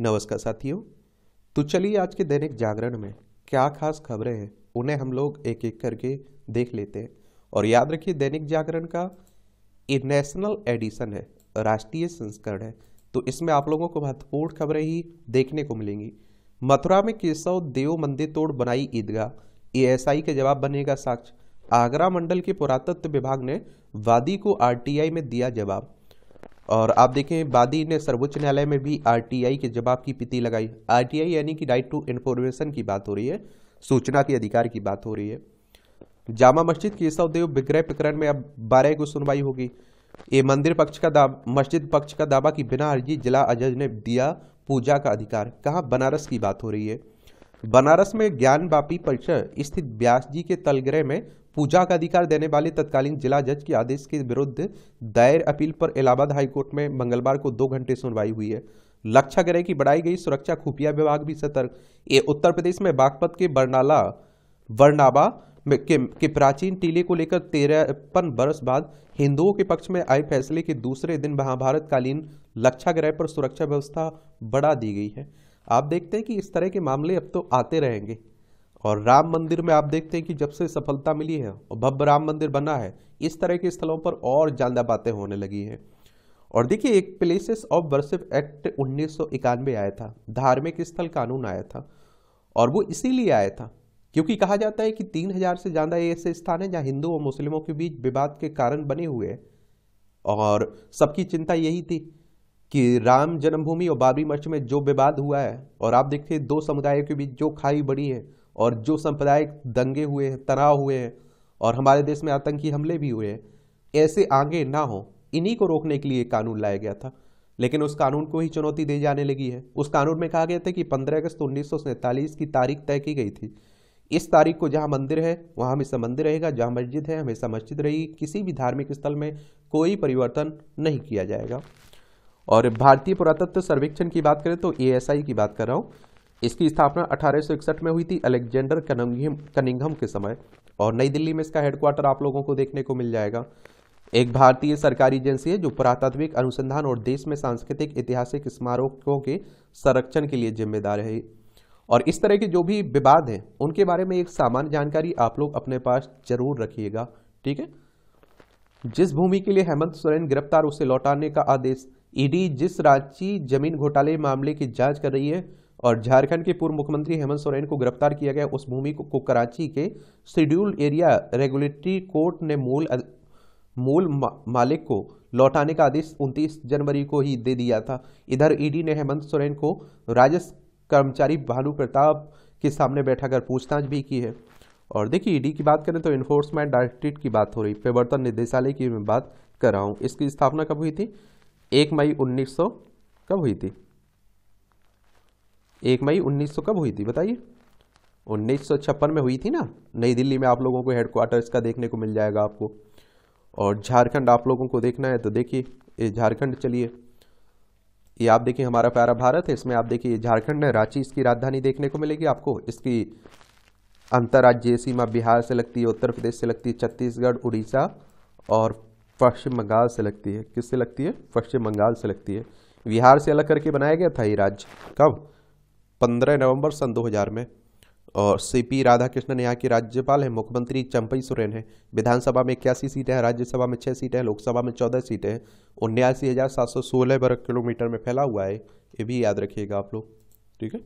नमस्कार साथियों तो चलिए आज के दैनिक जागरण में क्या खास खबरें हैं उन्हें हम लोग एक एक करके देख लेते हैं और याद रखिए दैनिक जागरण का ये नेशनल एडिशन है राष्ट्रीय संस्करण है तो इसमें आप लोगों को महत्वपूर्ण खबरें ही देखने को मिलेंगी मथुरा में केशव देव मंदिर तोड़ बनाई ईदगाह एएसआई के जवाब बनेगा साक्ष्य आगरा मंडल के पुरातत्व विभाग ने वादी को आरटीआई में दिया जवाब और आप देखें बादी ने सर्वोच्च न्यायालय में भी आरटीआई के जवाब की पिति लगाई आरटीआई यानी कि राइट टू इन्फॉर्मेशन की बात हो रही है सूचना के अधिकार की बात हो रही है जामा मस्जिद केशव देव विग्रह प्रकरण में अब बारह को सुनवाई होगी ये मंदिर पक्ष का दावा मस्जिद पक्ष का दावा कि बिना अर्जी जिला अजज ने दिया पूजा का अधिकार कहा बनारस की बात हो रही है बनारस में ज्ञान बापी परिसर स्थित ब्यास जी के तलग्रह में पूजा का अधिकार देने वाले तत्कालीन जिला जज के आदेश के विरुद्ध दायर अपील पर इलाहाबाद हाईकोर्ट में मंगलवार को दो घंटे सुनवाई हुई है लक्ष्य करे की बढ़ाई गई सुरक्षा खुफिया विभाग भी सतर्क ये उत्तर प्रदेश में बागपत के बरनाला बरनाबा के, के प्राचीन टीले को लेकर तेरहपन वर्ष बाद हिंदुओं के पक्ष में आए फैसले के दूसरे दिन महाभारतकालीन लक्षाग्रह पर सुरक्षा व्यवस्था बढ़ा दी गई है आप देखते हैं कि इस तरह के मामले अब तो आते रहेंगे और राम मंदिर में आप देखते हैं कि जब से सफलता मिली है और भव्य राम मंदिर बना है इस तरह के स्थलों पर और ज़्यादा बातें होने लगी हैं और देखिए एक प्लेसेस ऑफ वर्सिप एक्ट उन्नीस आया था धार्मिक स्थल कानून आया था और वो इसीलिए आया था क्योंकि कहा जाता है कि तीन हजार से ज़्यादा ऐसे स्थान है जहाँ हिंदू और मुस्लिमों के बीच विवाद के कारण बने हुए और सबकी चिंता यही थी कि राम जन्मभूमि और बाबरी मर्च में जो विवाद हुआ है और आप देखिए दो समुदायों के बीच जो खाई बड़ी है और जो सांप्रदायिक दंगे हुए हैं तनाव हुए हैं और हमारे देश में आतंकी हमले भी हुए हैं ऐसे आगे ना हो इन्हीं को रोकने के लिए कानून लाया गया था लेकिन उस कानून को ही चुनौती दी जाने लगी है उस कानून में कहा गया था कि पंद्रह अगस्त उन्नीस की तारीख तय की गई थी इस तारीख को जहाँ मंदिर है वहाँ हमेशा मंदिर रहेगा जहाँ मस्जिद है हमेशा मस्जिद रहेगी किसी भी धार्मिक स्थल में कोई परिवर्तन नहीं किया जाएगा और भारतीय पुरातत्व सर्वेक्षण की बात करें तो ए की बात कर रहा हूँ इसकी स्थापना 1861 में हुई थी अलेक्जेंडर कनिंगम के समय और नई दिल्ली में इसका हेडक्वार्टर आप लोगों को देखने को मिल जाएगा एक भारतीय सरकारी एजेंसी है जो पुरातात्विक अनुसंधान और देश में सांस्कृतिक ऐतिहासिक स्मारकों के संरक्षण के लिए जिम्मेदार है और इस तरह के जो भी विवाद हैं उनके बारे में एक सामान्य जानकारी आप लोग अपने पास जरूर रखिएगा ठीक है जिस भूमि के लिए हेमंत सोरेन गिरफ्तार उसे लौटाने का आदेश ईडी जिस रांची जमीन घोटाले मामले की जांच कर रही है और झारखंड के पूर्व मुख्यमंत्री हेमंत सोरेन को गिरफ्तार किया गया उस भूमि को, को कराची के शेड्यूल एरिया रेगुलेटरी कोर्ट ने मूल मूल मा, मालिक को लौटाने का आदेश 29 जनवरी को ही दे दिया था इधर ईडी ने हेमंत सोरेन को राजस्व कर्मचारी भानु प्रताप के सामने बैठा कर पूछताछ भी की है और देखिए ईडी की बात करें तो इन्फोर्समेंट डायरेक्टरेट की बात हो रही प्रवर्तन निदेशालय की मैं बात कर रहा हूँ इसकी स्थापना कब हुई थी एक मई उन्नीस कब हुई थी एक मई 1900 कब हुई थी बताइए उन्नीस में हुई थी ना नई दिल्ली में आप लोगों को हेडक्वार्टर इसका देखने को मिल जाएगा आपको और झारखंड आप लोगों को देखना है तो देखिए ये झारखंड चलिए ये आप देखिए हमारा प्यारा भारत है इसमें आप देखिए झारखंड है रांची इसकी राजधानी देखने को मिलेगी आपको इसकी अंतर्राज्यीय सीमा बिहार से लगती है उत्तर प्रदेश से लगती है छत्तीसगढ़ उड़ीसा और पश्चिम बंगाल से लगती है किससे लगती है पश्चिम बंगाल से लगती है बिहार से अलग करके बनाया गया था ये राज्य कब पंद्रह नवंबर सन 2000 में और सी पी राधाकृष्णन यहाँ के राज्यपाल हैं मुख्यमंत्री चंपई सोरेन हैं विधानसभा में इक्यासी सीटें हैं राज्यसभा में छः सीटें हैं लोकसभा में चौदह सीटें हैं उन्यासी हज़ार सात सौ सोलह वर्ग किलोमीटर में फैला हुआ है ये भी याद रखिएगा आप लोग ठीक है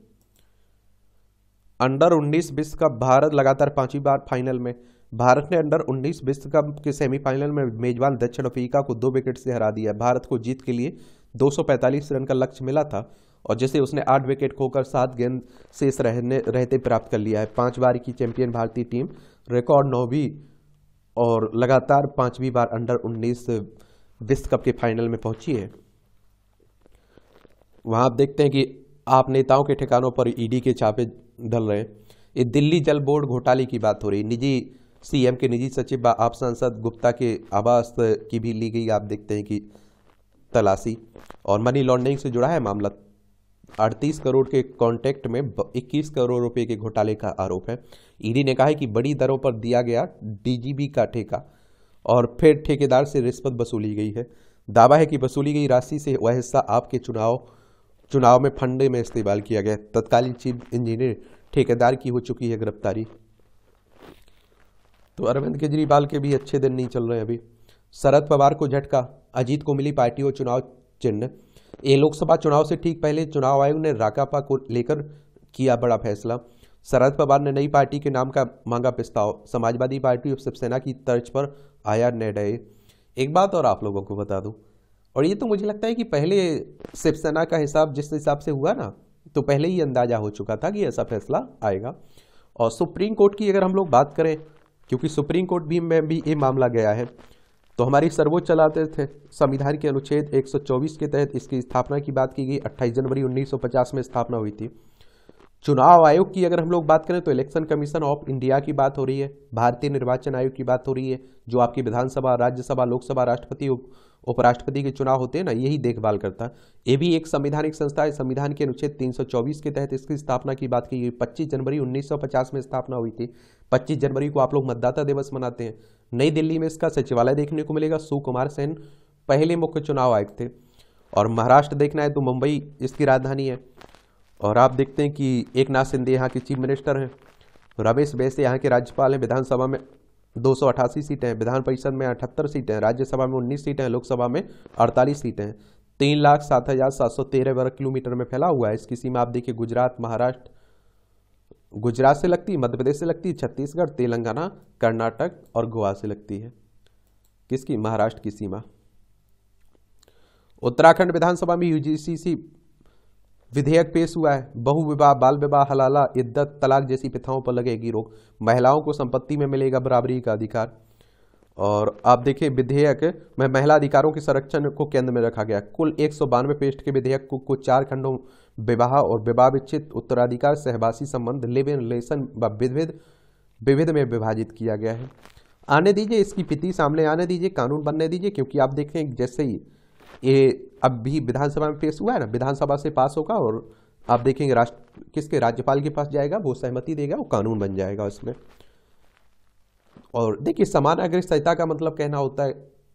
अंडर उन्नीस विश्व कप भारत लगातार पांचवी बार फाइनल में भारत ने अंडर उन्नीस विश्व कप के सेमीफाइनल में मेजबान दक्षिण अफ्रीका को दो विकेट से हरा दिया भारत को जीत के लिए दो रन का लक्ष्य मिला था और जैसे उसने आठ विकेट खोकर सात गेंद शेष रहने रहते प्राप्त कर लिया है पांच बार की चैंपियन भारतीय टीम रिकॉर्ड नौवीं और लगातार पांचवीं बार अंडर उन्नीस विश्व कप के फाइनल में पहुंची है वहां आप देखते हैं कि आप नेताओं के ठिकानों पर ईडी के छापे डल रहे हैं ये दिल्ली जल बोर्ड घोटाले की बात हो रही निजी सीएम के निजी सचिव आप सांसद गुप्ता के आवास की भी ली गई आप देखते हैं कि तलाशी और मनी लॉन्ड्रिंग से जुड़ा है मामला अड़तीस करोड़ के कॉन्ट्रैक्ट में 21 करोड़ रुपए के घोटाले का आरोप है ईडी ने कहा है कि बड़ी दरों पर दिया गया डीजीबी का ठेका और फिर ठेकेदार से रिश्वत वसूली गई है दावा है कि वसूली गई राशि से वह हिस्सा आपके चुनाव चुनाव में फंडे में इस्तेमाल किया गया तत्कालीन चीफ इंजीनियर ठेकेदार की हो चुकी है गिरफ्तारी तो अरविंद केजरीवाल के भी अच्छे दिन नहीं चल रहे अभी शरद पवार को झटका अजीत को मिली पार्टी और चुनाव चिन्ह ये लोकसभा चुनाव से ठीक पहले चुनाव आयोग ने राकापा को लेकर किया बड़ा फैसला शरद पवार ने नई पार्टी के नाम का मांगा प्रस्ताव समाजवादी पार्टी और शिवसेना की तर्ज पर आया निर्णय एक बात और आप लोगों को बता दूं और ये तो मुझे लगता है कि पहले शिवसेना का हिसाब जिस हिसाब से हुआ ना तो पहले ही अंदाजा हो चुका था कि ऐसा फैसला आएगा और सुप्रीम कोर्ट की अगर हम लोग बात करें क्योंकि सुप्रीम कोर्ट भी में भी ये मामला गया है तो हमारी सर्वोच्च अदालत थे संविधान के अनुच्छेद 124 के तहत इसकी स्थापना की बात की गई 28 जनवरी 1950 में स्थापना हुई थी चुनाव आयोग की अगर हम लोग बात करें तो इलेक्शन कमीशन ऑफ इंडिया की बात हो रही है भारतीय निर्वाचन आयोग की बात हो रही है जो आपकी विधानसभा राज्यसभा लोकसभा राष्ट्रपति उपराष्ट्रपति के चुनाव होते हैं ना यही देखभाल करता है ये भी एक संविधानिक संस्था है संविधान के अनुच्छेद 324 के तहत इसकी स्थापना की बात की गई 25 जनवरी 1950 में स्थापना हुई थी पच्चीस जनवरी को आप लोग मतदाता दिवस मनाते हैं नई दिल्ली में इसका सचिवालय देखने को मिलेगा सुकुमार सेन पहले मुख्य चुनाव आयुक्त थे और महाराष्ट्र देखना है तो मुंबई इसकी राजधानी है और आप देखते हैं कि एक नाथ सिंधे यहाँ के चीफ मिनिस्टर हैं रमेश बैसे यहाँ के राज्यपाल हैं विधानसभा में दो सीटें हैं विधान परिषद में अठहत्तर सीटें हैं राज्यसभा में उन्नीस सीटें हैं लोकसभा में अड़तालीस सीटें हैं तीन लाख सात हज़ार सात सौ तेरह वर्ग किलोमीटर में फैला हुआ है इसकी सीमा आप देखिए गुजरात महाराष्ट्र गुजरात से लगती है मध्य प्रदेश से लगती है छत्तीसगढ़ तेलंगाना कर्नाटक और गोवा से लगती है किसकी महाराष्ट्र की सीमा उत्तराखंड विधानसभा में यूजीसीसी विधेयक पेश हुआ है बहु विवाह बाल विवाह हलाला इद्दत तलाक जैसी प्रथाओं पर लगेगी रोक महिलाओं को संपत्ति में मिलेगा बराबरी का अधिकार और आप देखिए विधेयक में महिला अधिकारों के संरक्षण को केंद्र में रखा गया कुल एक सौ बानवे पेस्ट के विधेयक को, को चार खंडों विवाह और विवाह विच्छेद उत्तराधिकार सहवासी संबंध लिव इन रिलेशन व विविध विविध में विभाजित किया गया है आने दीजिए इसकी पिति सामने आने दीजिए कानून बनने दीजिए क्योंकि आप देखें जैसे ही ये अब भी विधानसभा में पेश हुआ है ना विधानसभा से पास होगा और आप देखेंगे राष्ट्र किसके राज्यपाल के पास जाएगा वो सहमति देगा वो कानून बन जाएगा उसमें और देखिए समान अग्र संहिता का मतलब कहना होता है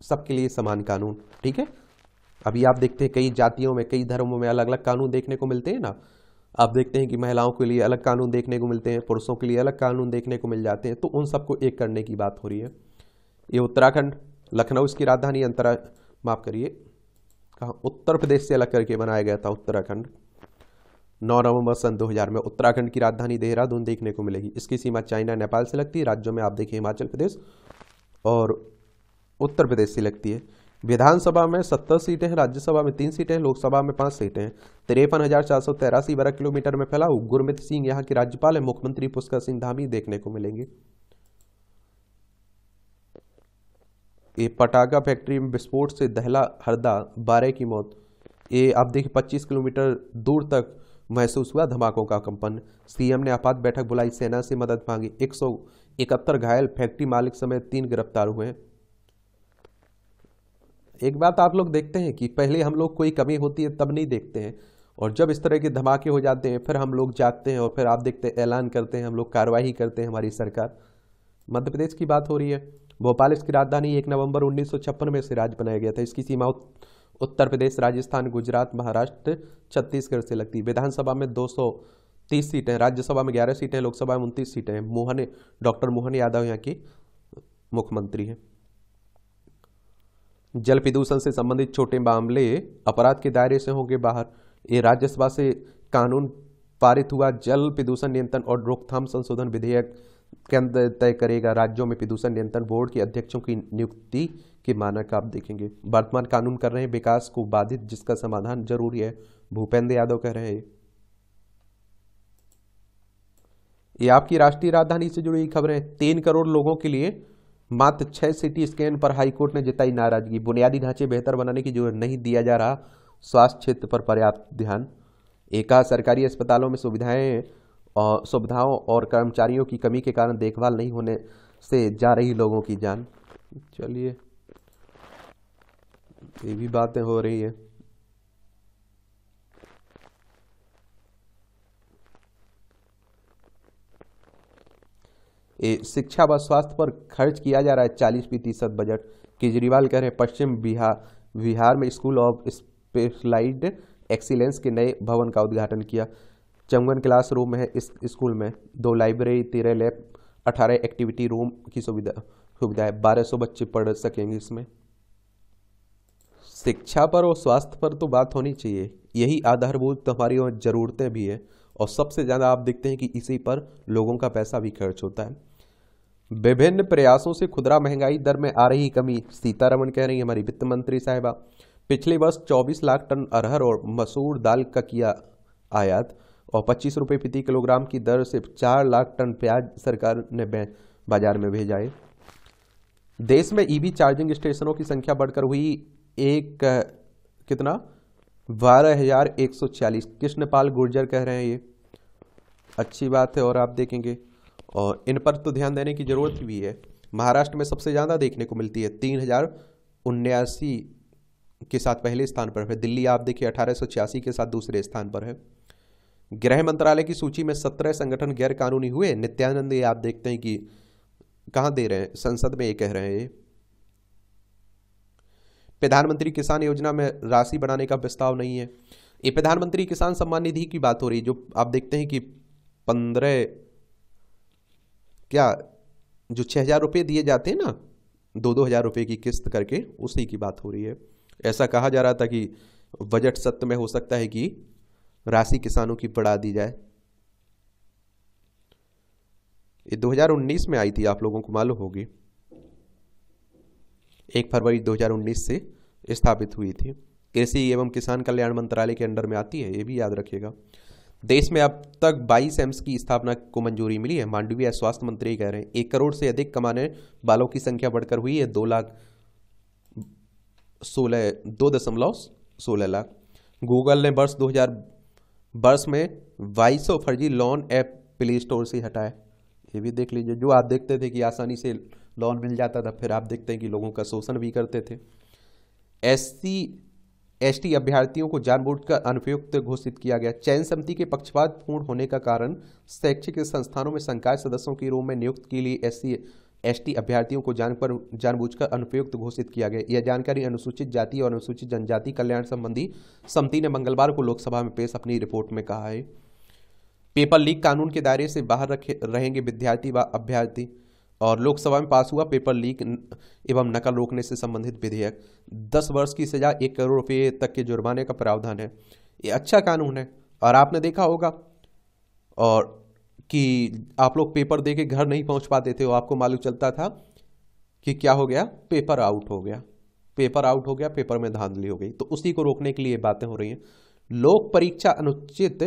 सबके लिए समान कानून ठीक है अभी आप देखते हैं कई जातियों में कई धर्मों में अलग अलग कानून देखने को मिलते हैं ना आप देखते हैं कि महिलाओं के लिए अलग कानून देखने को मिलते हैं पुरुषों के लिए अलग कानून देखने को मिल जाते हैं तो उन सबको एक करने की बात हो रही है ये उत्तराखंड लखनऊ इसकी राजधानी अंतरा माफ करिए कहा उत्तर प्रदेश से अलग करके बनाया गया था उत्तराखंड नौ नवंबर सन 2000 में उत्तराखंड की राजधानी देहरादून देखने को मिलेगी इसकी सीमा चाइना नेपाल से लगती है राज्यों में आप देखिए हिमाचल प्रदेश और उत्तर प्रदेश से लगती है विधानसभा में सत्तर सीटें हैं राज्यसभा में तीन सीटें हैं लोकसभा में पाँच सीटें हैं तिरपन हज़ार चार सौ तेरासी वर्ग किलोमीटर में फैला गुरमित सिंह यहाँ के राज्यपाल है मुख्यमंत्री पुष्कर सिंह धामी देखने को मिलेंगे ये पटाखा फैक्ट्री में विस्फोट से दहला हरदा बारह की मौत ये आप देखिए 25 किलोमीटर दूर तक महसूस हुआ धमाकों का कंपन सीएम ने आपात बैठक बुलाई सेना से मदद मांगी एक घायल फैक्ट्री मालिक समेत तीन गिरफ्तार हुए एक बात आप लोग देखते हैं कि पहले हम लोग कोई कमी होती है तब नहीं देखते हैं और जब इस तरह के धमाके हो जाते हैं फिर हम लोग जागते हैं और फिर आप देखते हैं ऐलान करते हैं हम लोग कार्रवाई करते हैं हमारी सरकार मध्य प्रदेश की बात हो रही है भोपाल इसकी राजधानी एक नवंबर उन्नीस में से राज्य बनाया गया था इसकी सीमा उत्तर प्रदेश राजस्थान गुजरात महाराष्ट्र छत्तीसगढ़ से लगती विधानसभा में तीस सीटें राज्यसभा में ग्यारह सीटें लोकसभा में उनतीस सीटें हैं मोहन डॉक्टर मोहन यादव यहाँ की मुख्यमंत्री हैं जल प्रदूषण से संबंधित छोटे मामले अपराध के दायरे से होंगे बाहर ये राज्यसभा से कानून पारित हुआ जल प्रदूषण नियंत्रण और रोकथाम संशोधन विधेयक के अंदर तय करेगा राज्यों में प्रदूषण नियंत्रण बोर्ड के अध्यक्षों की नियुक्ति के मानक आप देखेंगे वर्तमान कानून कर रहे हैं विकास को बाधित जिसका समाधान जरूरी है भूपेंद्र यादव कह रहे हैं ये आपकी राष्ट्रीय राजधानी से जुड़ी खबरें तीन करोड़ लोगों के लिए मात्र छः सिटी स्कैन पर हाईकोर्ट ने जताई नाराजगी बुनियादी ढांचे बेहतर बनाने की जरूरत नहीं दिया जा रहा स्वास्थ्य क्षेत्र पर पर्याप्त ध्यान एका सरकारी अस्पतालों में सुविधाएं और सुविधाओं और कर्मचारियों की कमी के कारण देखभाल नहीं होने से जा रही लोगों की जान चलिए ये भी बातें हो रही है शिक्षा व स्वास्थ्य पर खर्च किया जा रहा है चालीस प्रतिशत बजट केजरीवाल कह रहे हैं पश्चिम बिहार बिहार में स्कूल ऑफ स्पेशलाइज्ड एक्सीलेंस के नए भवन का उद्घाटन किया चंगन क्लास रूम है इस स्कूल में दो लाइब्रेरी तेरह लैब अठारह एक्टिविटी रूम की सुविधा सुविधा है बारह सौ बच्चे पढ़ सकेंगे इसमें शिक्षा पर और स्वास्थ्य पर तो बात होनी चाहिए यही आधारभूत हमारी और ज़रूरतें भी है और सबसे ज़्यादा आप देखते हैं कि इसी पर लोगों का पैसा भी खर्च होता है विभिन्न प्रयासों से खुदरा महंगाई दर में आ रही कमी सीतारमण कह रही हमारी वित्त मंत्री साहिबा पिछले वर्ष 24 लाख टन अरहर और मसूर दाल का किया आयात और पच्चीस रुपये प्रति किलोग्राम की दर से चार लाख टन प्याज सरकार ने बाजार में भेजा है देश में ईवी चार्जिंग स्टेशनों की संख्या बढ़कर हुई एक कितना बारह हजार एक सौ छियालीस कृष्णपाल गुर्जर कह रहे हैं ये अच्छी बात है और आप देखेंगे और इन पर तो ध्यान देने की ज़रूरत भी है महाराष्ट्र में सबसे ज़्यादा देखने को मिलती है तीन हज़ार उन्यासी के साथ पहले स्थान पर है दिल्ली आप देखिए अठारह सौ छियासी के साथ दूसरे स्थान पर है गृह मंत्रालय की सूची में सत्रह संगठन गैर कानूनी हुए नित्यानंद ये आप देखते हैं कि कहाँ दे रहे हैं संसद में ये कह रहे हैं प्रधानमंत्री किसान योजना में राशि बढ़ाने का प्रस्ताव नहीं है ये प्रधानमंत्री किसान सम्मान निधि की बात हो रही है जो आप देखते हैं कि पंद्रह क्या जो छः हज़ार रुपये दिए जाते हैं ना दो दो हज़ार रुपये की किस्त करके उसी की बात हो रही है ऐसा कहा जा रहा था कि बजट सत्र में हो सकता है कि राशि किसानों की बढ़ा दी जाए ये 2019 में आई थी आप लोगों को मालूम होगी एक फरवरी 2019 से स्थापित हुई थी कृषि एवं किसान कल्याण मंत्रालय के अंडर में आती है ये भी याद रखिएगा देश में अब तक 22 एम्स की स्थापना को मंजूरी मिली है मांडवीय स्वास्थ्य मंत्री कह रहे हैं एक करोड़ से अधिक कमाने वालों की संख्या बढ़कर हुई है दो लाख सोलह दो दशमलव सोलह लाख गूगल ने वर्ष 2000 वर्ष में बाईस फर्जी लोन ऐप प्ले स्टोर से हटाए ये भी देख लीजिए जो आप देखते थे कि आसानी से लोन मिल जाता था फिर आप देखते हैं कि लोगों का शोषण भी करते थे एस सी एसटी अभ्यर्थियों को जानबूझकर अनुपयुक्त घोषित किया गया चयन समिति के पक्षपात पूर्ण होने का कारण शैक्षिक संस्थानों में संकाय सदस्यों के रूप में नियुक्त के लिए एस एसटी अभ्यर्थियों को जान पर कर अनुपयुक्त घोषित किया गया यह जानकारी अनुसूचित जाति और अनुसूचित जनजाति कल्याण संबंधी समिति ने मंगलवार को लोकसभा में पेश अपनी रिपोर्ट में कहा है पेपर लीक कानून के दायरे से बाहर रखे रहेंगे विद्यार्थी व अभ्यर्थी और लोकसभा में पास हुआ पेपर लीक एवं नकल रोकने से संबंधित विधेयक दस वर्ष की सजा एक करोड़ रुपये तक के जुर्माने का प्रावधान है ये अच्छा कानून है और आपने देखा होगा और कि आप लोग पेपर दे के घर नहीं पहुंच पाते थे वो आपको मालूम चलता था कि क्या हो गया पेपर आउट हो गया पेपर आउट हो गया पेपर में धांधली हो गई तो उसी को रोकने के लिए बातें हो रही हैं लोक परीक्षा अनुचित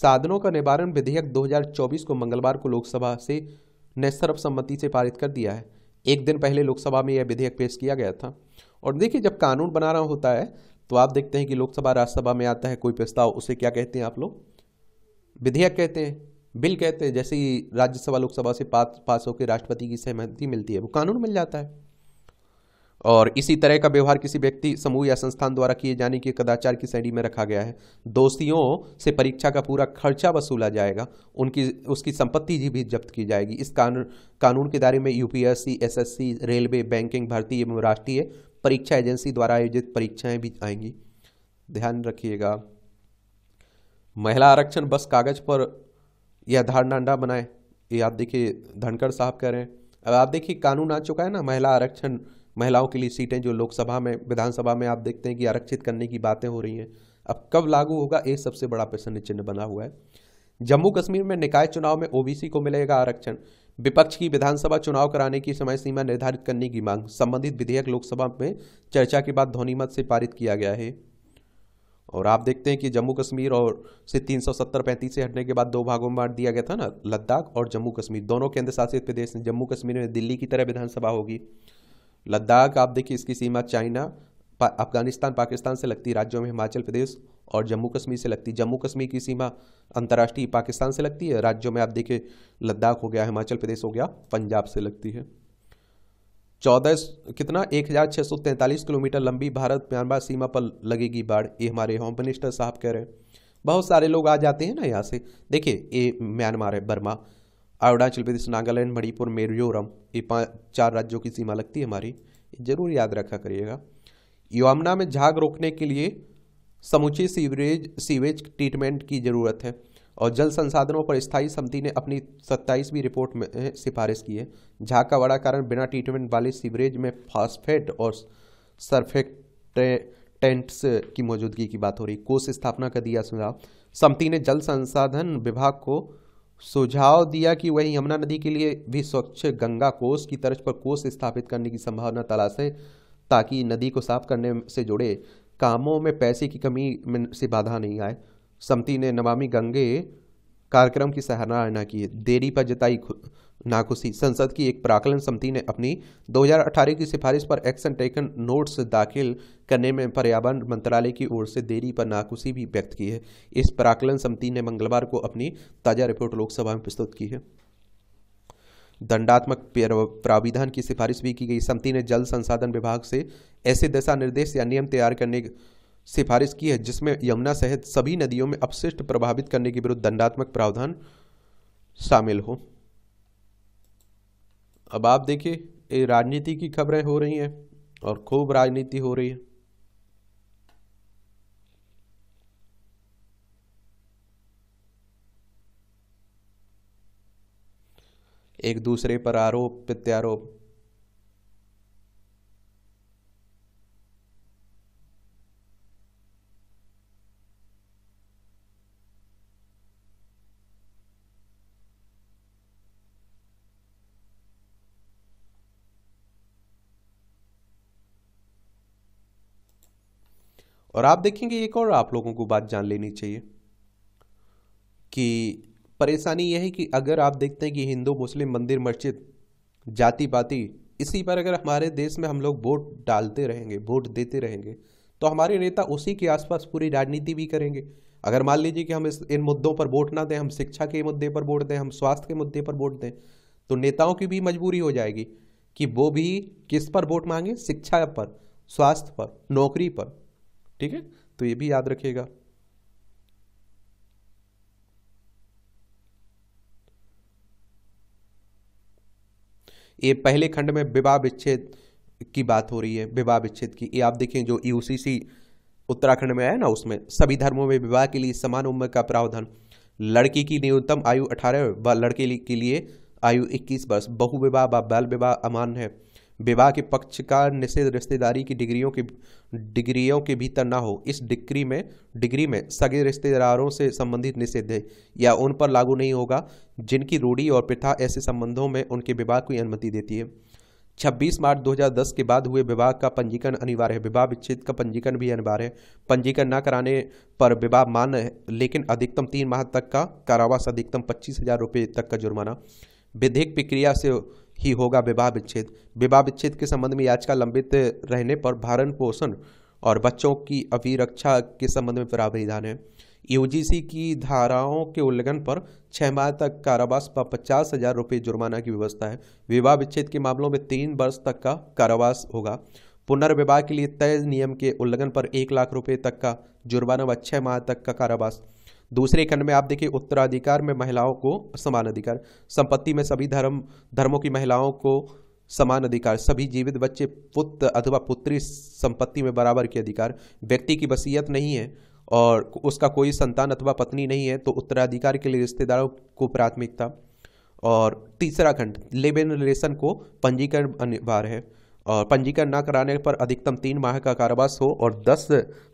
साधनों का निवारण विधेयक 2024 को मंगलवार को लोकसभा से ने सर्वसम्मति से पारित कर दिया है एक दिन पहले लोकसभा में यह विधेयक पेश किया गया था और देखिए जब कानून बना रहा होता है तो आप देखते हैं कि लोकसभा राज्यसभा में आता है कोई प्रस्ताव उसे क्या कहते हैं आप लोग विधेयक कहते हैं बिल कहते हैं जैसे ही राज्यसभा लोकसभा से पास पास होकर राष्ट्रपति की सहमति मिलती है वो कानून मिल जाता है और इसी तरह का व्यवहार किसी व्यक्ति समूह या संस्थान द्वारा किए जाने की कदाचार की श्रेणी में रखा गया है दोषियों से परीक्षा का पूरा खर्चा वसूला जाएगा उनकी उसकी संपत्ति भी जब्त की जाएगी इस कानून कानून के दायरे में यूपीएससी एसएससी रेलवे बैंकिंग भारतीय एवं राष्ट्रीय परीक्षा एजेंसी द्वारा आयोजित परीक्षाएं भी आएंगी ध्यान रखिएगा महिला आरक्षण बस कागज पर यह धारणा ना बनाए ये आप देखिए धनखड़ साहब कह रहे हैं अब आप देखिए कानून आ चुका है ना महिला आरक्षण महिलाओं के लिए सीटें जो लोकसभा में विधानसभा में आप देखते हैं कि आरक्षित करने की बातें हो रही हैं अब कब लागू होगा ये सबसे बड़ा प्रश्न चिन्ह बना हुआ है जम्मू कश्मीर में निकाय चुनाव में ओबीसी को मिलेगा आरक्षण विपक्ष की विधानसभा चुनाव कराने की समय सीमा निर्धारित करने की मांग संबंधित विधेयक लोकसभा में चर्चा के बाद ध्वनिमत से पारित किया गया है और आप देखते हैं कि जम्मू कश्मीर और से तीन सौ सत्तर पैंतीस से हटने के बाद दो भागों में बांट दिया गया था ना लद्दाख और जम्मू कश्मीर दोनों केंद्र शासित प्रदेश जम्मू कश्मीर में दिल्ली की तरह विधानसभा होगी लद्दाख आप देखिए इसकी सीमा चाइना पा, अफगानिस्तान पाकिस्तान से लगती राज्यों में हिमाचल प्रदेश और जम्मू कश्मीर से लगती जम्मू कश्मीर की सीमा अंतर्राष्ट्रीय पाकिस्तान से लगती है राज्यों में आप देखिए लद्दाख हो गया हिमाचल प्रदेश हो गया पंजाब से लगती है चौदह कितना एक हज़ार छः सौ तैंतालीस किलोमीटर लंबी भारत म्यांमार सीमा पर लगेगी बाढ़ ये हमारे होम मिनिस्टर साहब कह रहे हैं बहुत सारे लोग आ जाते हैं ना यहाँ से देखिए ये म्यांमार है बर्मा अरुणाचल प्रदेश नागालैंड मणिपुर मिजोरम ये पाँच चार राज्यों की सीमा लगती है हमारी जरूर याद रखा करिएगा यमुना में झाग रोकने के लिए समुचे सीवरेज सीवेज ट्रीटमेंट की ज़रूरत है और जल संसाधनों पर स्थायी समिति ने अपनी सत्ताईसवीं रिपोर्ट में सिफारिश की है झाग का बड़ा कारण बिना ट्रीटमेंट वाले सीवरेज में फॉस्फेट और सरफेक्टेंट्स की मौजूदगी की बात हो रही कोष स्थापना का दिया सुझाव समिति ने जल संसाधन विभाग को सुझाव दिया कि वही यमुना नदी के लिए भी स्वच्छ गंगा कोष की तर्ज पर कोष स्थापित करने की संभावना तलाशें ताकि नदी को साफ करने से जुड़े कामों में पैसे की कमी में से बाधा नहीं आए समिति ने नमामि गंगे कार्यक्रम की सराहना की देरी पर जताई नाखुशी संसद की एक प्राकलन समिति ने अपनी 2018 की सिफारिश पर एक्शन टेकन नोट्स दाखिल करने में पर्यावरण मंत्रालय की ओर से देरी पर नाखुशी भी व्यक्त की है इस प्राकलन समिति ने मंगलवार को अपनी ताज़ा रिपोर्ट लोकसभा में प्रस्तुत की है दंडात्मक प्राविधान की सिफारिश भी की गई समिति ने जल संसाधन विभाग से ऐसे दिशा निर्देश या नियम तैयार करने सिफारिश की है जिसमें यमुना सहित सभी नदियों में अपशिष्ट प्रभावित करने के विरुद्ध दंडात्मक प्रावधान शामिल हो अब आप देखिए ये राजनीति की खबरें हो रही हैं और खूब राजनीति हो रही है एक दूसरे पर आरोप प्रत्यारोप और आप देखेंगे एक और आप लोगों को बात जान लेनी चाहिए कि परेशानी यह है कि अगर आप देखते हैं कि हिंदू मुस्लिम मंदिर मस्जिद जाति पाति इसी पर अगर हमारे देश में हम लोग वोट डालते रहेंगे वोट देते रहेंगे तो हमारे नेता उसी के आसपास पूरी राजनीति भी करेंगे अगर मान लीजिए कि हम इस इन मुद्दों पर वोट ना दें हम शिक्षा के मुद्दे पर वोट दें हम स्वास्थ्य के मुद्दे पर वोट दें तो नेताओं की भी मजबूरी हो जाएगी कि वो भी किस पर वोट मांगे शिक्षा पर स्वास्थ्य पर नौकरी पर ठीक है तो ये भी याद रखिएगा ये पहले खंड में विवाह विच्छेद की बात हो रही है विवाह विच्छेद की ये आप देखें जो यूसीसी e उत्तराखंड में है ना उसमें सभी धर्मों में विवाह के लिए समान उम्र का प्रावधान लड़की की न्यूनतम आयु अठारह व लड़के के लिए आयु इक्कीस वर्ष बहुविवाह व बाल विवाह अमान है विवाह के पक्षकार निषेध रिश्तेदारी की डिग्रियों के डिग्रियों के भीतर ना हो इस डिग्री में डिग्री में सगे रिश्तेदारों से संबंधित निषेध है या उन पर लागू नहीं होगा जिनकी रूढ़ी और प्रथा ऐसे संबंधों में उनके विवाह की अनुमति देती है 26 मार्च 2010 के बाद हुए विवाह का पंजीकरण अनिवार्य है विवाह विच्छेद का पंजीकरण भी अनिवार्य है पंजीकरण न कराने पर विवाह मान्य है लेकिन अधिकतम तीन माह तक का कारावास अधिकतम पच्चीस हजार रुपये तक का जुर्माना विधिक प्रक्रिया से ही होगा विवाह विच्छेद विवाह विच्छेद के संबंध में याचिका लंबित रहने पर भारण पोषण और बच्चों की अभिरक्षा के संबंध में प्रावधान है यूजीसी की धाराओं के उल्लंघन पर छह माह तक कारावास व पचास हजार रुपये जुर्माना की व्यवस्था है विवाह विच्छेद के मामलों में तीन वर्ष तक का कारावास होगा पुनर्विवाह के लिए तय नियम के उल्लंघन पर एक लाख रुपये तक का जुर्माना व छः माह तक का कारावास दूसरे खंड में आप देखिए उत्तराधिकार में महिलाओं को समान अधिकार संपत्ति में सभी धर्म धर्मों की महिलाओं को समान अधिकार सभी जीवित बच्चे पुत्र अथवा पुत्री संपत्ति में बराबर के अधिकार व्यक्ति की वसीयत नहीं है और उसका कोई संतान अथवा पत्नी नहीं है तो उत्तराधिकार के लिए रिश्तेदारों को प्राथमिकता और तीसरा खंड लिव इन रिलेशन को पंजीकरण अनिवार्य है और पंजीकरण ना कराने पर अधिकतम तीन माह का कारावास हो और दस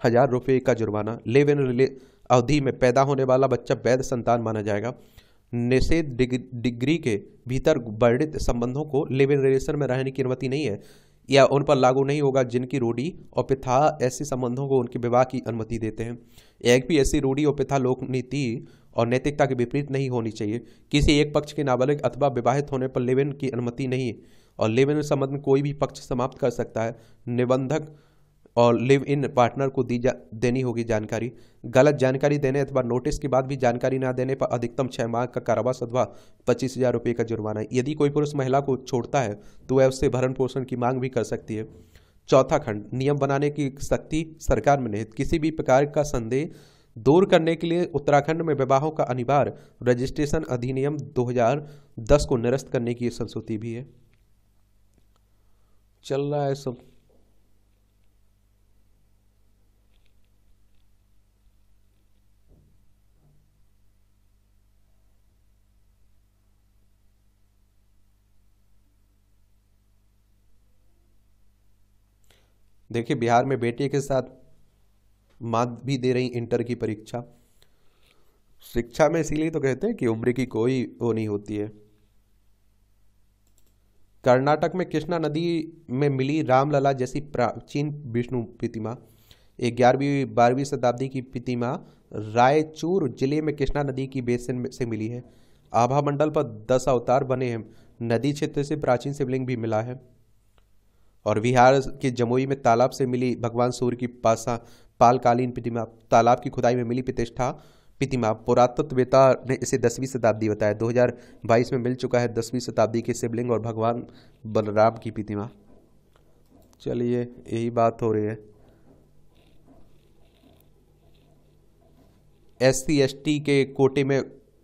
हज़ार रुपये का जुर्माना लिव इन रिले अवधि में पैदा होने वाला बच्चा वैध संतान माना जाएगा निषेध डिग्री के भीतर वर्णित संबंधों को लिव इन रिलेशन में रहने की अनुमति नहीं है या उन पर लागू नहीं होगा जिनकी रूढ़ी और पिथा ऐसे संबंधों को उनके विवाह की अनुमति देते हैं एक भी ऐसी रूढ़ी और पिथा लोकनीति और नैतिकता के विपरीत नहीं होनी चाहिए किसी एक पक्ष के नाबालिग अथवा विवाहित होने पर लिव इन की अनुमति नहीं और लिव इन संबंध कोई भी पक्ष समाप्त कर सकता है निबंधक और लिव इन पार्टनर को दी जा देनी होगी जानकारी गलत जानकारी देने अथवा नोटिस के बाद भी जानकारी ना देने पर अधिकतम छः माह का कारावास अथवा पच्चीस हज़ार रुपये का जुर्माना यदि कोई पुरुष महिला को छोड़ता है तो वह उससे भरण पोषण की मांग भी कर सकती है चौथा खंड नियम बनाने की शक्ति सरकार में निहित किसी भी प्रकार का संदेह दूर करने के लिए उत्तराखंड में विवाहों का अनिवार्य रजिस्ट्रेशन अधिनियम 2010 को निरस्त करने की संस्तुति भी है चल रहा है सब देखिए बिहार में बेटे के साथ माँ भी दे रही इंटर की परीक्षा शिक्षा में इसीलिए तो कहते हैं कि उम्र की कोई वो नहीं होती है कर्नाटक में कृष्णा नदी में मिली रामलला जैसी प्राचीन विष्णु प्रतिमा ग्यारहवीं बारहवीं शताब्दी की प्रतिमा रायचूर जिले में कृष्णा नदी की बेसिन से मिली है आभा मंडल पर दस अवतार बने हैं नदी क्षेत्र से प्राचीन शिवलिंग भी मिला है और बिहार के जमुई में तालाब से मिली भगवान सूर्य की पासा पालकालीन प्रतिमा तालाब की खुदाई में मिली प्रतिष्ठा प्रतिमा पुरातत्वता ने इसे दसवीं शताब्दी बताया 2022 में मिल चुका है दसवीं शताब्दी के शिवलिंग और भगवान बलराम की प्रतिमा चलिए यही बात हो रही है एस सी के कोटे में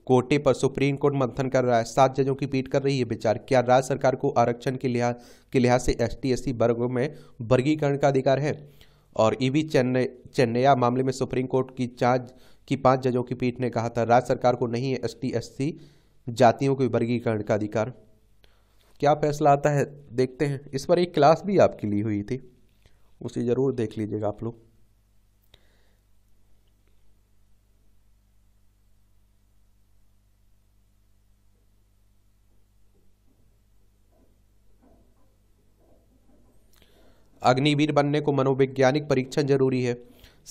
कोटे पर सुप्रीम कोर्ट मंथन कर रहा है सात जजों की पीठ कर रही है विचार क्या राज्य सरकार को आरक्षण के लिहाज के लिहाज से एस टी वर्गों में वर्गीकरण का अधिकार है और ईवी चेन्नई चेन्नैया मामले में सुप्रीम कोर्ट की चार की पांच जजों की पीठ ने कहा था राज्य सरकार को नहीं है एस टी जातियों के वर्गीकरण का अधिकार क्या फैसला आता है देखते हैं इस पर एक क्लास भी आपके लिए हुई थी उसे ज़रूर देख लीजिएगा आप लोग अग्निवीर बनने को मनोवैज्ञानिक परीक्षण जरूरी है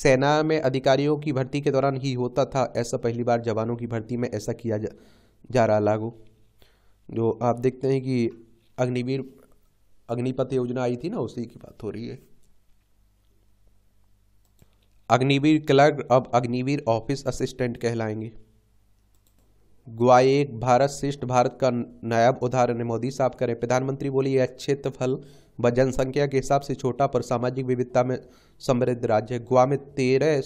सेना में अधिकारियों की भर्ती के दौरान ही होता था ऐसा पहली बार जवानों की भर्ती में ऐसा किया जा, जा रहा लागू जो आप देखते हैं कि अग्निवीर अग्निपथ योजना आई थी ना उसी की बात हो रही है अग्निवीर क्लर्क अब अग्निवीर ऑफिस असिस्टेंट कहलाएंगे गुआए एक भारत श्रेष्ठ भारत का नायब उदाहरण मोदी साहब करें प्रधानमंत्री बोली यह अच्छे फल व जनसंख्या के हिसाब से छोटा पर सामाजिक विविधता में समृद्ध राज्य है गोवा में तेरह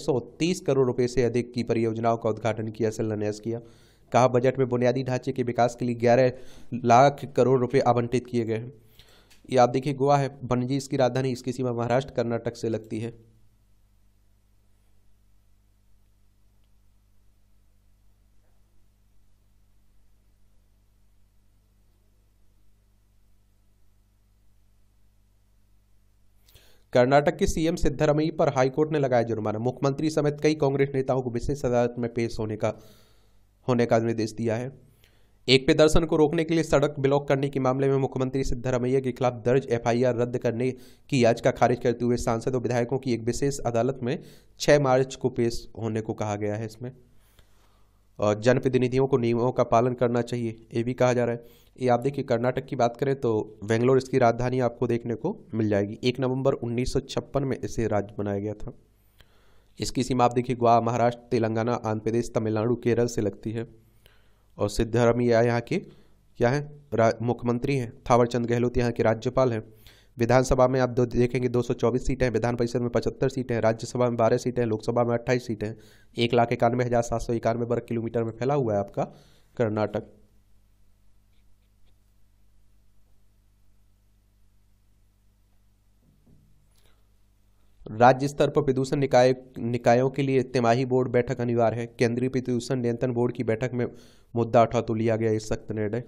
करोड़ रुपए से अधिक की परियोजनाओं का उद्घाटन किया शिलान्यास किया कहा बजट में बुनियादी ढांचे के विकास के लिए ग्यारह लाख करोड़ रुपये आवंटित किए गए हैं ये आप देखिए गोवा है बनजी की राजधानी इसकी सीमा महाराष्ट्र कर्नाटक से लगती है कर्नाटक के सीएम सिद्धरमैया पर हाईकोर्ट ने लगाया जुर्माना मुख्यमंत्री समेत कई कांग्रेस नेताओं को विशेष अदालत में पेश होने का होने का निर्देश दिया है एक पे दर्शन को रोकने के लिए सड़क ब्लॉक करने के मामले में मुख्यमंत्री सिद्धरमैया के खिलाफ दर्ज एफआईआर रद्द करने की याचिका खारिज करते हुए सांसद और विधायकों की एक विशेष अदालत में छह मार्च को पेश होने को कहा गया है इसमें और जनप्रतिनिधियों को नियमों का पालन करना चाहिए ये भी कहा जा रहा है ये आप देखिए कर्नाटक की बात करें तो बेंगलोर इसकी राजधानी आपको देखने को मिल जाएगी एक नवंबर 1956 में इसे राज्य बनाया गया था इसकी सीमा आप देखिए गोवा महाराष्ट्र तेलंगाना आंध्र प्रदेश तमिलनाडु केरल से लगती है और सिद्धरमैया यहाँ के क्या है मुख्यमंत्री हैं थावरचंद गहलोत यहाँ के राज्यपाल हैं विधानसभा में आप दो देखेंगे 224 सीटें हैं विधान परिषद में 75 सीटें हैं राज्यसभा में 12 सीटें हैं लोकसभा में 28 सीटें हैं एक लाख इक्यानवे हज़ार सात सौ इक्यानवे वर्ग किलोमीटर में फैला हुआ है आपका कर्नाटक राज्य स्तर पर प्रदूषण निकाय निकायों के लिए तिमाही बोर्ड बैठक अनिवार्य है केंद्रीय प्रदूषण नियंत्रण बोर्ड की बैठक में मुद्दा उठा तो लिया गया इस सख्त निर्णय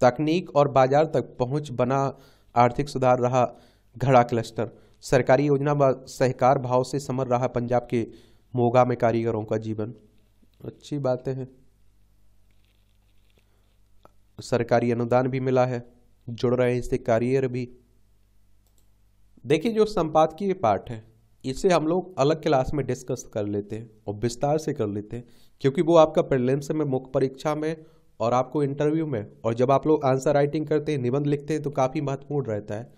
तकनीक और बाजार तक पहुंच बना आर्थिक सुधार रहा घड़ा क्लस्टर सरकारी योजना व सहकार भाव से समर रहा पंजाब के मोगा में कारीगरों का जीवन अच्छी बातें हैं सरकारी अनुदान भी मिला है जुड़ रहे हैं इससे करियर भी देखिए जो संपादकीय पाठ है इसे हम लोग अलग क्लास में डिस्कस कर लेते हैं और विस्तार से कर लेते हैं क्योंकि वो आपका प्रिलिम्स में मुख्य परीक्षा में और आपको इंटरव्यू में और जब आप लोग आंसर राइटिंग करते हैं निबंध लिखते हैं तो काफ़ी महत्वपूर्ण रहता है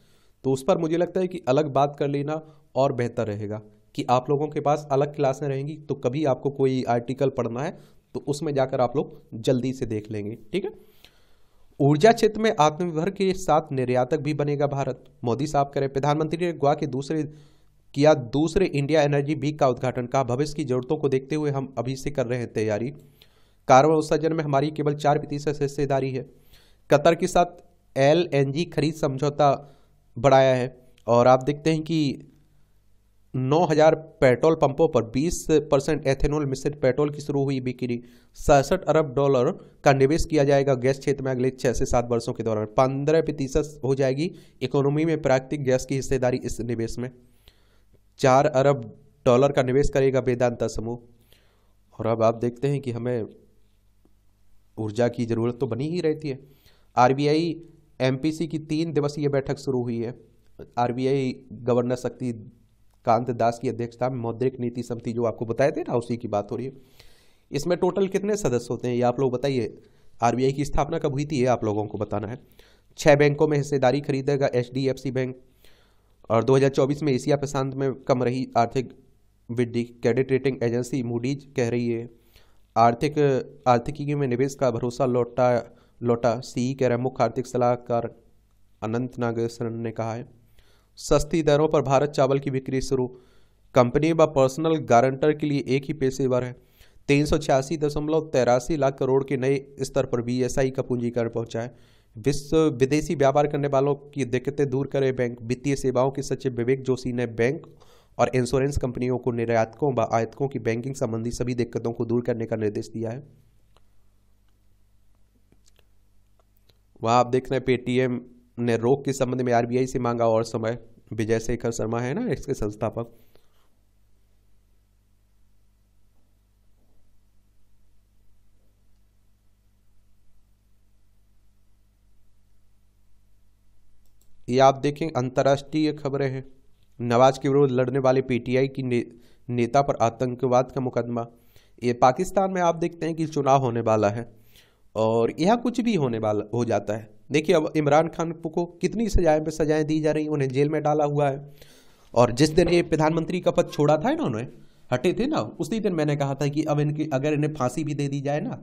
तो उस पर मुझे लगता है कि अलग बात कर लेना और बेहतर रहेगा कि आप लोगों के पास अलग क्लासें रहेंगी तो कभी आपको कोई आर्टिकल पढ़ना है तो उसमें जाकर आप लोग जल्दी से देख लेंगे ठीक है ऊर्जा क्षेत्र में आत्मनिर्भर के साथ निर्यातक भी बनेगा भारत मोदी साहब करें प्रधानमंत्री ने गोवा के दूसरे किया दूसरे इंडिया एनर्जी वीक का उद्घाटन कहा भविष्य की जरूरतों को देखते हुए हम अभी से कर रहे हैं तैयारी कार्बन उत्सर्जन में हमारी केवल चार प्रतिशत हिस्सेदारी है कतर के साथ एल खरीद समझौता बढ़ाया है और आप देखते हैं कि 9000 पेट्रोल पंपों पर 20 परसेंट एथेनॉल मिश्रित पेट्रोल की शुरू हुई बिक्री सड़सठ अरब डॉलर का निवेश किया जाएगा गैस क्षेत्र में अगले छः से सात वर्षों के दौरान पंद्रह प्रतिशत हो जाएगी इकोनॉमी में प्राकृतिक गैस की हिस्सेदारी इस निवेश में चार अरब डॉलर का निवेश करेगा वेदांता समूह और अब आप देखते हैं कि हमें ऊर्जा की ज़रूरत तो बनी ही रहती है आर बी की तीन दिवसीय बैठक शुरू हुई है आर गवर्नर शक्ति कांत दास की अध्यक्षता में मौद्रिक नीति समिति जो आपको बताए थे ना उसी की बात हो रही है इसमें टोटल कितने सदस्य होते हैं ये आप लोग बताइए आरबीआई की स्थापना कब हुई थी ये आप लोगों को बताना है छः बैंकों में हिस्सेदारी खरीदेगा एच बैंक और 2024 में एशिया प्रशांत में कम रही आर्थिक वृद्धि क्रेडिट रेटिंग एजेंसी मूडीज कह रही है आर्थिक आर्थिकी में निवेश का भरोसा लौटा लौटा सी e कह रहा है मुख्य आर्थिक सलाहकार अनंत नागेश्वरन ने कहा है सस्ती दरों पर भारत चावल की बिक्री शुरू कंपनी व पर्सनल गारंटर के लिए एक ही पेशेवर है तीन सौ छियासी दशमलव तेरासी लाख करोड़ के नए स्तर पर बीएसआई का पूंजीकरण पहुंचा है विश्व विदेशी व्यापार करने वालों की दिक्कतें दूर करे बैंक वित्तीय सेवाओं के सचिव विवेक जोशी ने बैंक और इंश्योरेंस कंपनियों को निर्यातकों व आयतकों की बैंकिंग संबंधी सभी दिक्कतों को दूर करने का निर्देश दिया है वहाँ आप देख रहे हैं पेटीएम ने रोक के संबंध में आरबीआई से मांगा और समय विजय शेखर शर्मा है ना इसके संस्थापक ये आप देखें अंतर्राष्ट्रीय खबरें हैं नवाज के विरोध लड़ने वाले पीटीआई की ने, नेता पर आतंकवाद का मुकदमा ये पाकिस्तान में आप देखते हैं कि चुनाव होने वाला है और यह कुछ भी होने वाला हो जाता है देखिए अब इमरान खान को कितनी सजाएं पे सजाएं दी जा रही उन्हें जेल में डाला हुआ है और जिस दिन ये प्रधानमंत्री का पद छोड़ा था ना उन्हें हटे थे ना उसी दिन मैंने कहा था कि अब इनकी अगर इन्हें फांसी भी दे दी जाए ना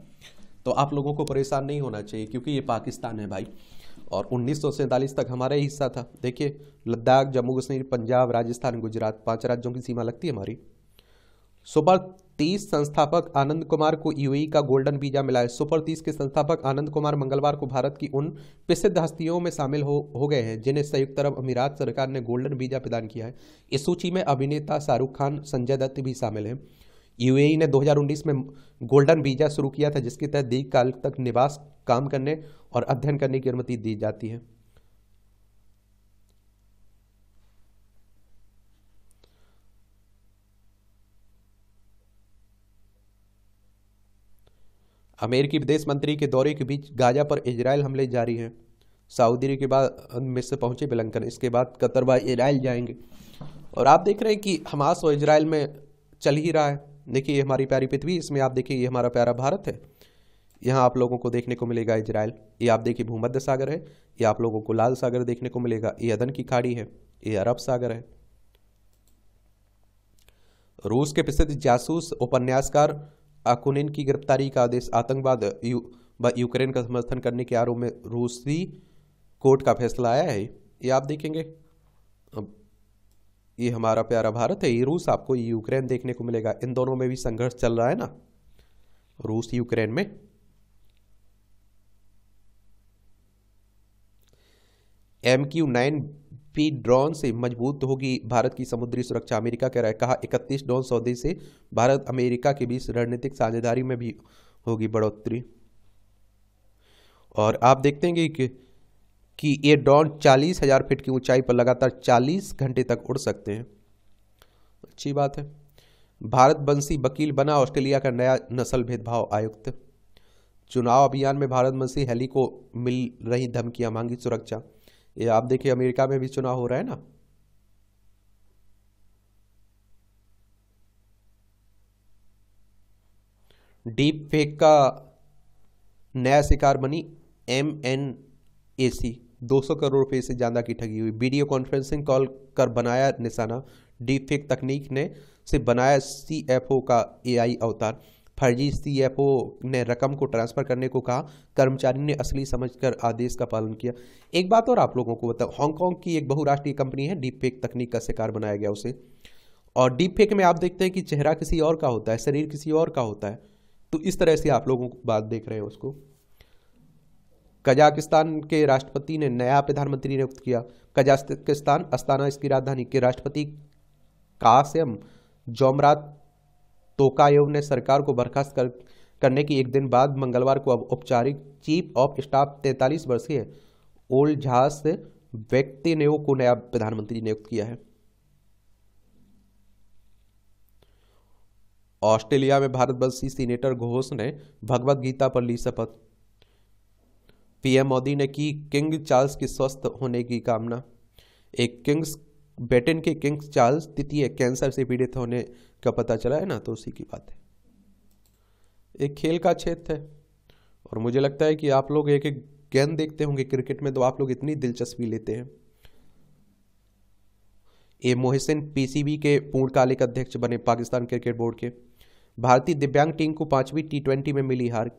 तो आप लोगों को परेशान नहीं होना चाहिए क्योंकि ये पाकिस्तान है भाई और उन्नीस तक हमारा ही हिस्सा था देखिए लद्दाख जम्मू कश्मीर पंजाब राजस्थान गुजरात पांच राज्यों की सीमा लगती है हमारी सुबह तीस संस्थापक आनंद कुमार को यूएई का गोल्डन वीजा मिला है सुपर तीस के संस्थापक आनंद कुमार मंगलवार को भारत की उन प्रसिद्ध हस्तियों में शामिल हो हो गए हैं जिन्हें संयुक्त अरब अमीरात सरकार ने गोल्डन वीजा प्रदान किया है इस सूची में अभिनेता शाहरुख खान संजय दत्त भी शामिल हैं यूएई ने 2019 में गोल्डन वीजा शुरू किया था जिसके तहत दीर्घकाल तक निवास काम करने और अध्ययन करने की अनुमति दी जाती है अमेरिकी विदेश मंत्री के दौरे के बीच गाजा पर इसराइल हमले जारी हैं सऊदी के बाद में से पहुंचे बिलंकन इसके बाद कतर व इसराइल जाएंगे और आप देख रहे हैं कि हमास और इसराइल में चल ही रहा है देखिए ये हमारी प्यारी पृथ्वी इसमें आप देखिए ये हमारा प्यारा भारत है यहाँ आप लोगों को देखने को मिलेगा इसराइल ये आप देखिए भूमध्य सागर है ये आप लोगों को लाल सागर देखने को मिलेगा ये अदन की खाड़ी है ये अरब सागर है रूस के प्रसिद्ध जासूस उपन्यासकार अकुनिन की गिरफ्तारी का आदेश आतंकवाद यूक्रेन का समर्थन करने के आरोप में रूसी कोर्ट का फैसला आया है ये आप देखेंगे अब ये हमारा प्यारा भारत है ये रूस आपको यूक्रेन देखने को मिलेगा इन दोनों में भी संघर्ष चल रहा है ना रूस यूक्रेन में M Q nine P drone से मजबूत होगी भारत की समुद्री सुरक्षा अमेरिका कह रहा है कहा इकतीस ड्रोन सौदे से भारत अमेरिका के बीच रणनीतिक साझेदारी में भी होगी बढ़ोतरी और आप देखते हैं कि कि ये ड्रोन चालीस हज़ार फीट की ऊंचाई पर लगातार चालीस घंटे तक उड़ सकते हैं अच्छी बात है भारत बंसी वकील बना ऑस्ट्रेलिया का नया नस्ल भेदभाव आयुक्त चुनाव अभियान में भारत बंसी हेली को मिल रही धमकियां मांगी सुरक्षा ये आप देखिए अमेरिका में भी चुनाव हो रहा है ना डीप फेक का नया शिकार बनी एम एन ए सी दो सौ करोड़ रुपए से ज़्यादा की ठगी हुई वीडियो कॉन्फ्रेंसिंग कॉल कर बनाया निशाना डीप फेक तकनीक ने से बनाया सी एफ ओ का ए आई अवतार फर्जी सी ने रकम को ट्रांसफ़र करने को कहा कर्मचारी ने असली समझकर आदेश का पालन किया एक बात और आप लोगों को बताओ हांगकांग की एक बहुराष्ट्रीय कंपनी है डीप फेक तकनीक का शिकार बनाया गया उसे और डीप फेक में आप देखते हैं कि चेहरा किसी और का होता है शरीर किसी और का होता है तो इस तरह से आप लोगों को बात देख रहे हैं उसको कजाकिस्तान के राष्ट्रपति ने नया प्रधानमंत्री नियुक्त किया कजाकिस्तान अस्ताना इसकी राजधानी के राष्ट्रपति कासम जोमरात तोकायव ने सरकार को बर्खास्त कर करने की एक दिन बाद मंगलवार को अब औपचारिक चीफ ऑफ स्टाफ तैंतालीस वर्षीय ओल्ड झास ने को नया प्रधानमंत्री नियुक्त किया है ऑस्ट्रेलिया में भारतवंशी सीनेटर घोष ने भगवत गीता पर ली शपथ पीएम मोदी ने की किंग चार्ल्स की स्वस्थ होने की कामना एक किंग्स ब्रिटेन के किंग चार्ल्स तृतीय कैंसर से पीड़ित होने का पता चला है ना तो उसी की बात है एक खेल का क्षेत्र है और मुझे लगता है कि आप लोग एक एक गेंद देखते होंगे क्रिकेट में तो आप लोग इतनी दिलचस्पी लेते हैं ए मोहसिन पीसीबी के पूर्णकालिक अध्यक्ष बने पाकिस्तान क्रिकेट बोर्ड के भारतीय दिव्यांग टीम को पांचवी टी ट्वेंटी में मिली हार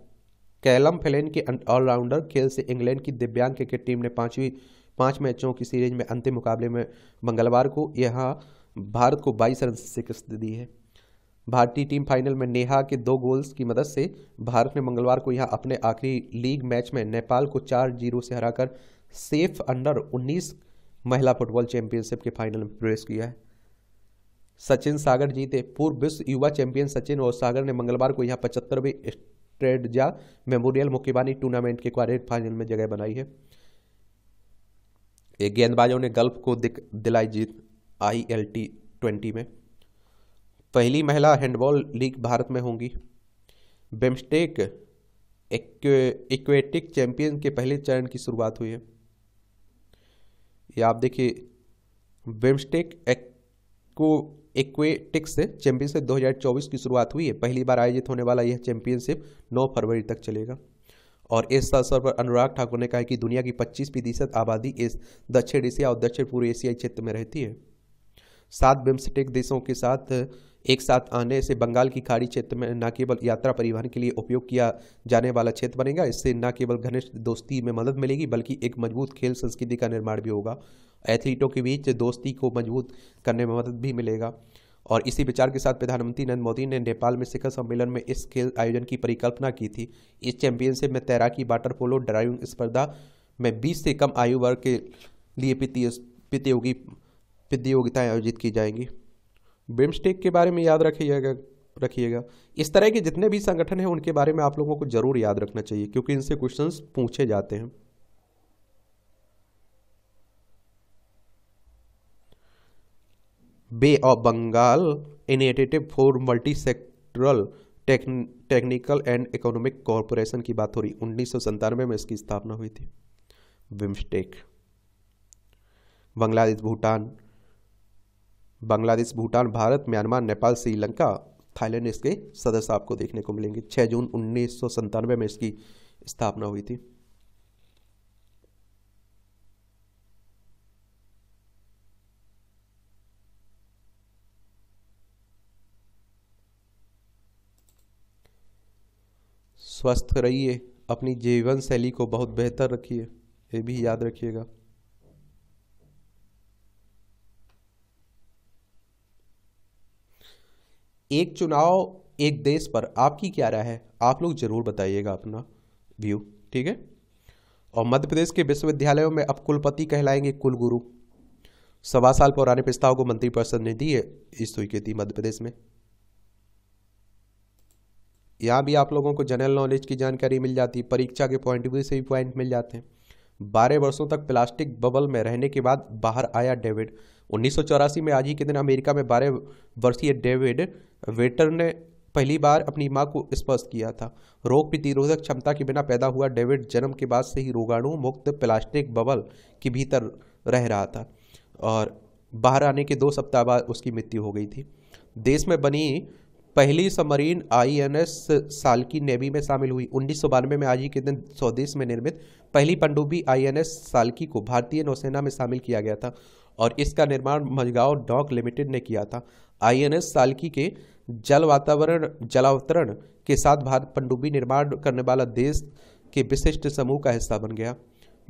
कैलम फेलेन के अं-, ऑलराउंडर खेल से इंग्लैंड की दिव्यांग क्रिकेट टीम ने पांचवी पाँच मैचों की सीरीज में अंतिम मुकाबले में मंगलवार को यहाँ भारत को बाईस रन से किस्त दी है भारतीय टीम फाइनल में नेहा के दो गोल्स की मदद से भारत ने मंगलवार को यहां अपने आखिरी लीग मैच में नेपाल को चार जीरो से हराकर सेफ अंडर 19 महिला फुटबॉल चैंपियनशिप के फाइनल में प्रवेश किया है सचिन सागर जीते पूर्व विश्व युवा चैंपियन सचिन और सागर ने मंगलवार को यहाँ पचहत्तरवें स्ट्रेडजा मेमोरियल मुक्केबानी टूर्नामेंट के क्वार्टर फाइनल में जगह बनाई है गेंदबाजों ने गल्फ को दिलाई जीत आई एल टी ट्वेंटी में पहली महिला हैंडबॉल लीग भारत में होंगी बिम्स्टेक इक्वेटिक चैंपियन के पहले चरण की शुरुआत हुई है या आप देखिए बेम्स्टेक एक्को इक्वेटिक्स चैंपियनशिप 2024 की शुरुआत हुई है पहली बार आयोजित होने वाला यह चैंपियनशिप 9 फरवरी तक चलेगा और इस अवसर पर अनुराग ठाकुर ने कहा कि दुनिया की 25 प्रतिशत आबादी इस दक्षिण एशिया और दक्षिण पूर्व एशियाई क्षेत्र में रहती है सात बिम्सटेक देशों के साथ एक साथ आने से बंगाल की खाड़ी क्षेत्र में न केवल यात्रा परिवहन के लिए उपयोग किया जाने वाला क्षेत्र बनेगा इससे न केवल घनिष्ठ दोस्ती में मदद मिलेगी बल्कि एक मजबूत खेल संस्कृति का निर्माण भी होगा एथलीटों के बीच दोस्ती को मजबूत करने में मदद भी मिलेगा और इसी विचार के साथ प्रधानमंत्री नरेंद्र मोदी ने नेपाल में शिखर सम्मेलन में इस खेल आयोजन की परिकल्पना की थी इस चैंपियनशिप में तैराकी वाटर पोलो ड्राइविंग स्पर्धा में बीस से कम आयु वर्ग के लिए प्रतियोगी प्रतियोगिताएँ आयोजित की जाएंगी बिम्स्टेक के बारे में याद रखिएगा रखिएगा इस तरह के जितने भी संगठन हैं उनके बारे में आप लोगों को जरूर याद रखना चाहिए क्योंकि इनसे क्वेश्चंस पूछे जाते हैं Bay of Bengal initiative for multi sectoral technical and economic corporation की बात हो रही उन्नीस सौ में इसकी स्थापना हुई थी BIMSTEC Bangladesh Bhutan Bangladesh Bhutan Bharat Myanmar Nepal Sri Lanka Thailand इसके सदस्य आपको देखने को मिलेंगे 6 जून उन्नीस में इसकी स्थापना हुई थी स्वस्थ रहिए अपनी जीवन शैली को बहुत बेहतर रखिए ये भी याद रखिएगा एक चुनाव एक देश पर आपकी क्या राय है आप लोग जरूर बताइएगा अपना व्यू ठीक है और मध्य प्रदेश के विश्वविद्यालयों में अब कुलपति कहलाएंगे कुलगुरु सवा साल पुराने प्रस्ताव को मंत्रिपरिषद ने दी है इस स्वीकृति मध्य प्रदेश में यहाँ भी आप लोगों को जनरल नॉलेज की जानकारी मिल जाती है परीक्षा के पॉइंट व्यू से भी पॉइंट मिल जाते हैं बारह वर्षों तक प्लास्टिक बबल में रहने के बाद बाहर आया डेविड उन्नीस में आज ही के दिन अमेरिका में बारह वर्षीय डेविड वेटर ने पहली बार अपनी मां को स्पर्श किया था रोग प्रतिरोधक क्षमता के बिना पैदा हुआ डेविड जन्म के बाद से ही रोगाणु मुक्त प्लास्टिक बबल के भीतर रह रहा था और बाहर आने के दो सप्ताह बाद उसकी मृत्यु हो गई थी देश में बनी पहली सबमरीन आईएनएस की नेवी में शामिल हुई उन्नीस में आज ही के दिन स्वदेश में निर्मित पहली पनडुब्बी आईएनएस सालकी को भारतीय नौसेना में शामिल किया गया था और इसका निर्माण मजगांव डॉक लिमिटेड ने किया था आईएनएस सालकी के जल वातावरण जलावतरण के साथ भारत पंडुबी निर्माण करने वाला देश के विशिष्ट समूह का हिस्सा बन गया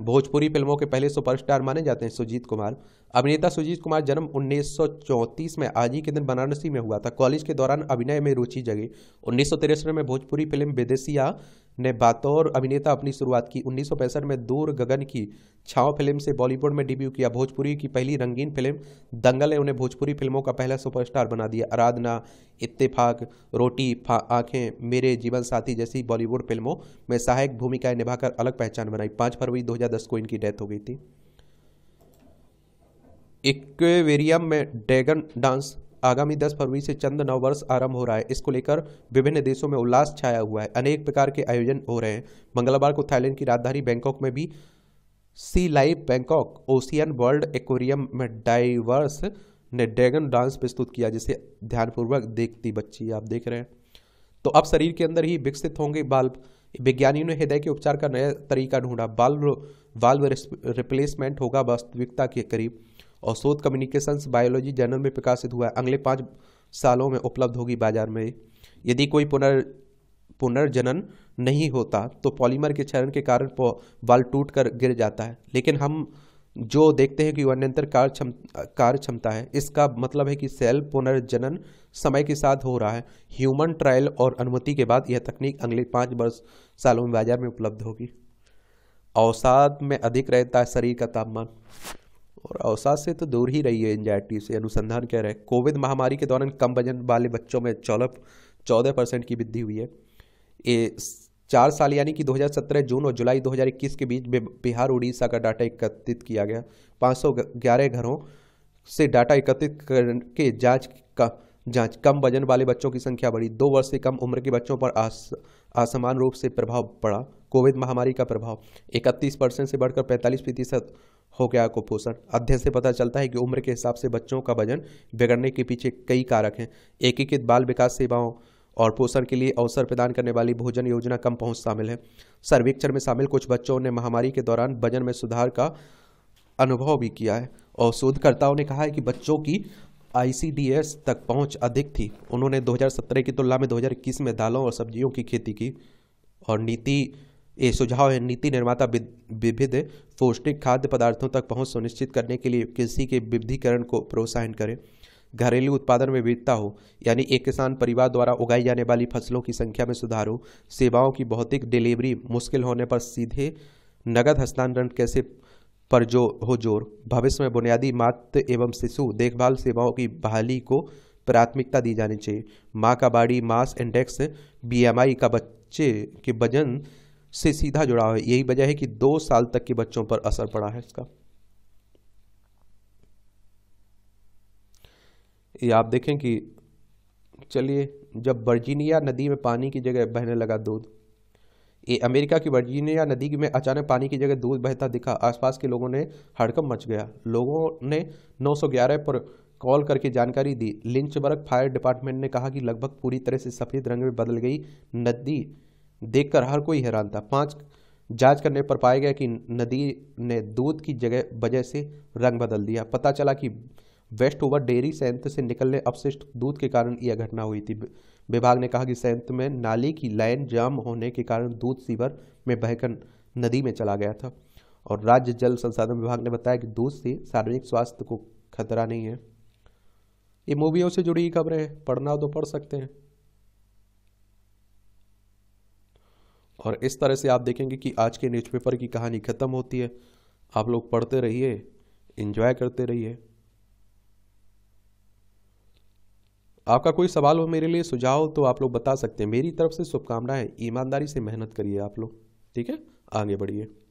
भोजपुरी फिल्मों के पहले सुपरस्टार माने जाते हैं सुजीत कुमार अभिनेता सुजीत कुमार जन्म 1934 में आज ही के दिन वाराणसी में हुआ था कॉलेज के दौरान अभिनय में रुचि जगी उन्नीस में भोजपुरी फिल्म विदेशिया ने बातौर अभिनेता अपनी शुरुआत की उन्नीस में दूर गगन की छाव फिल्म से बॉलीवुड में डेब्यू किया भोजपुरी की पहली रंगीन फिल्म दंगल ने उन्हें भोजपुरी फिल्मों का पहला सुपरस्टार बना दिया आराधना इत्तेफाक रोटी आंखें मेरे जीवन साथी जैसी बॉलीवुड फिल्मों में सहायक भूमिकाएं निभाकर अलग पहचान बनाई पाँच फरवरी दो को इनकी डेथ हो गई थी इक्वेरियम में ड्रैगन डांस आगामी 10 फरवरी से चंद वर्ष आरंभ हो रहा है इसको लेकर विभिन्न देशों में उल्लास छाया हुआ है अनेक प्रकार के आयोजन हो रहे हैं मंगलवार को थाईलैंड की राजधानी बैंकॉक में भी Sea Life Bangkok Ocean World aquarium में डाइवर्स ने ड्रैगन डांस प्रस्तुत किया जिसे ध्यानपूर्वक देखती बच्ची आप देख रहे हैं तो अब शरीर के अंदर ही विकसित होंगे बाल विज्ञानियों ने हृदय के उपचार का नया तरीका ढूंढा बाल वाल्व रिप्लेसमेंट होगा वास्तविकता के करीब और शोध कम्युनिकेशंस बायोलॉजी जर्नल में प्रकाशित हुआ है अगले पाँच सालों में उपलब्ध होगी बाजार में यदि कोई पुनर् पुनर्जनन नहीं होता तो पॉलीमर के क्षरण के कारण बाल टूट कर गिर जाता है लेकिन हम जो देखते हैं कि निरंतर कार्य क्षम कार्य क्षमता है इसका मतलब है कि सेल पुनर्जनन समय के साथ हो रहा है ह्यूमन ट्रायल और अनुमति के बाद यह तकनीक अगले पाँच वर्ष सालों में बाजार में उपलब्ध होगी अवसाद में अधिक रहता है शरीर का तापमान और अवसाद से तो दूर ही रही है एंजाइटी से अनुसंधान कह रहे हैं कोविड महामारी के दौरान कम वजन वाले बच्चों में चौदह चौदह परसेंट की वृद्धि हुई है ये चार साल यानी कि 2017 जून और जुलाई 2021 के बीच बिहार उड़ीसा का डाटा एकत्रित किया गया 511 घरों से डाटा एकत्रित करके जांच का जांच कम वजन वाले बच्चों की संख्या बढ़ी दो वर्ष से कम उम्र के बच्चों पर आस, असमान रूप से प्रभाव पड़ा कोविड महामारी का प्रभाव 31 परसेंट से बढ़कर 45 प्रतिशत हो गया कुपोषण अध्ययन से पता चलता है कि उम्र के हिसाब से बच्चों का वजन बिगड़ने के पीछे कई कारक हैं एकीकृत बाल विकास सेवाओं और पोषण के लिए अवसर प्रदान करने वाली भोजन योजना कम पहुंच शामिल है सर्वेक्षण में शामिल कुछ बच्चों ने महामारी के दौरान वजन में सुधार का अनुभव भी किया है और शोधकर्ताओं ने कहा है कि बच्चों की आईसीडीएस तक पहुंच अधिक थी उन्होंने 2017 की तुलना में 2021 में दालों और सब्जियों की खेती की और नीति ये सुझाव है नीति निर्माता विविध पौष्टिक खाद्य पदार्थों तक पहुंच सुनिश्चित करने के लिए कृषि के विविधीकरण को प्रोत्साहन करें घरेलू उत्पादन में विविधता हो यानी एक किसान परिवार द्वारा उगाई जाने वाली फसलों की संख्या में सुधार हो सेवाओं की भौतिक डिलीवरी मुश्किल होने पर सीधे नगद हस्तांतरण कैसे पर जो हो जोर भविष्य में बुनियादी मातृ एवं शिशु देखभाल सेवाओं की बहाली को प्राथमिकता दी जानी चाहिए माँ का बाड़ी मास इंडेक्स बीएमआई का बच्चे के वजन से सीधा जुड़ा हुआ है यही वजह है कि दो साल तक के बच्चों पर असर पड़ा है इसका ये आप देखें कि चलिए जब वर्जीनिया नदी में पानी की जगह बहने लगा दूध ये अमेरिका की वर्जीनिया नदी में अचानक पानी की जगह दूध बहता दिखा आसपास के लोगों ने हड़कम मच गया लोगों ने 911 पर कॉल करके जानकारी दी लिंचबर्ग फायर डिपार्टमेंट ने कहा कि लगभग पूरी तरह से सफ़ेद रंग में बदल गई नदी देखकर हर कोई हैरान था पांच जांच करने पर पाया गया कि नदी ने दूध की जगह वजह से रंग बदल दिया पता चला कि वेस्ट ओवर डेयरी संयंत्र से निकलने अपशिष्ट दूध के कारण यह घटना हुई थी विभाग ने कहा कि संयंत्र में नाली की लाइन जाम होने के कारण दूध सीवर में बहकर नदी में चला गया था और राज्य जल संसाधन विभाग ने बताया कि दूध से सार्वजनिक स्वास्थ्य को खतरा नहीं है ये मूवियों से जुड़ी खबरें पढ़ना तो पढ़ सकते हैं और इस तरह से आप देखेंगे कि आज के न्यूज़पेपर की कहानी ख़त्म होती है आप लोग पढ़ते रहिए इन्जॉय करते रहिए आपका कोई सवाल हो मेरे लिए सुझाव तो आप लोग बता सकते हैं मेरी तरफ से शुभकामनाएं ईमानदारी से मेहनत करिए आप लोग ठीक है आगे बढ़िए